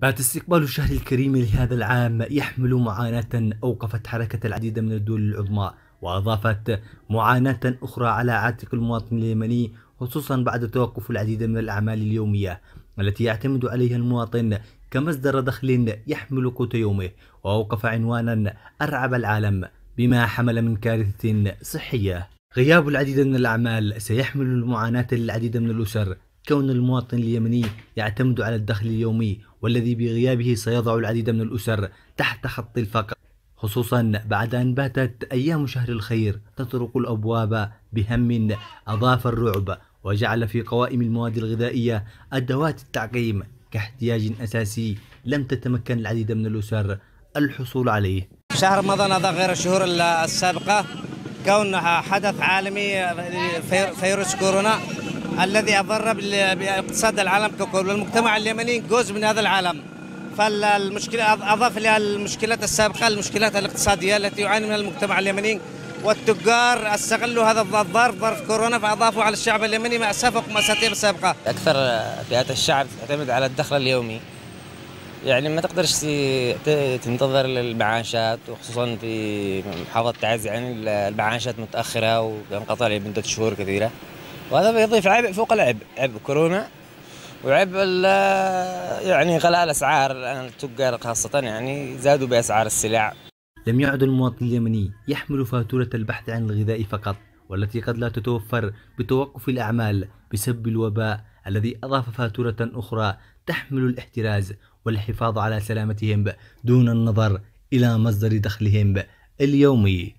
بعد استقبال الشهر الكريم لهذا العام يحمل معاناة أوقفت حركة العديد من الدول العظمى وأضافت معاناة أخرى على عاتق المواطن اليمني خصوصا بعد توقف العديد من الأعمال اليومية التي يعتمد عليها المواطن كمصدر دخل يحمل قوت يومه وأوقف عنوانا أرعب العالم بما حمل من كارثة صحية غياب العديد من الأعمال سيحمل المعاناة للعديد من الأسر كون المواطن اليمني يعتمد على الدخل اليومي والذي بغيابه سيضع العديد من الأسر تحت خط الفقر خصوصا بعد أن باتت أيام شهر الخير تطرق الأبواب بهم أضاف الرعب وجعل في قوائم المواد الغذائية أدوات التعقيم كاحتياج أساسي لم تتمكن العديد من الأسر الحصول عليه شهر رمضان هذا غير الشهور السابقة كون حدث عالمي فيروس كورونا الذي أضر باقتصاد العالم ككل والمجتمع اليمني جزء من هذا العالم فالمشكلة أضاف إلى المشكلات السابقة المشكلات الاقتصادية التي يعاني منها المجتمع اليمني والتجار استغلوا هذا الظرف ظرف كورونا فأضافوا على الشعب اليمني مأساة فوق مأساتهم السابقة أكثر فئات الشعب تعتمد على الدخل اليومي يعني ما تقدرش تنتظر المعاشات وخصوصا في محافظة تعز يعني المعاشات متأخرة وانقطع لمدة شهور كثيرة وهذا بيضيف عبء فوق العبء عبء كورونا وعبء يعني غلاء الاسعار الان التجار خاصه يعني زادوا باسعار السلع لم يعد المواطن اليمني يحمل فاتوره البحث عن الغذاء فقط والتي قد لا تتوفر بتوقف الاعمال بسبب الوباء الذي اضاف فاتوره اخرى تحمل الاحتراز والحفاظ على سلامتهم دون النظر الى مصدر دخلهم اليومي